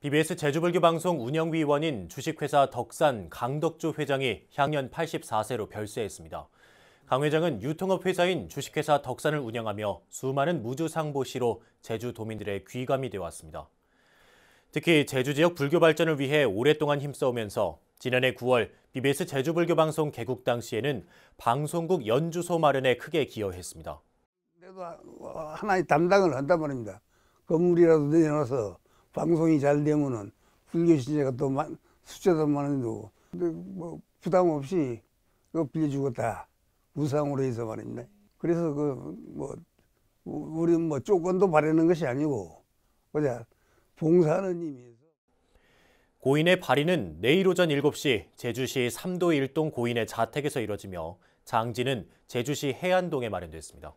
BBS 제주불교방송 운영위원인 주식회사 덕산 강덕주 회장이 향년 84세로 별세했습니다. 강 회장은 유통업 회사인 주식회사 덕산을 운영하며 수많은 무주상보시로 제주 도민들의 귀감이 되어 왔습니다. 특히 제주 지역 불교 발전을 위해 오랫동안 힘써오면서 지난해 9월 BBS 제주불교방송 개국 당시에는 방송국 연주소 마련에 크게 기여했습니다. 내가 뭐 하나의 담당을 한다 말입니다. 건물이라도 내놔서 방송이 잘 되면은 불교 신자가 또 만, 숫자도 많은데도 뭐 부담 없이 그빌려주고다 무상으로 해서 말입니다. 그래서 그 뭐 우리 뭐 조건도 바라는 것이 아니고 그냥 봉사하는 의미서 고인의 발인은 내일 오전 7시 제주시 삼도 일동 고인의 자택에서 이뤄지며 장지는 제주시 해안동에 마련됐습니다.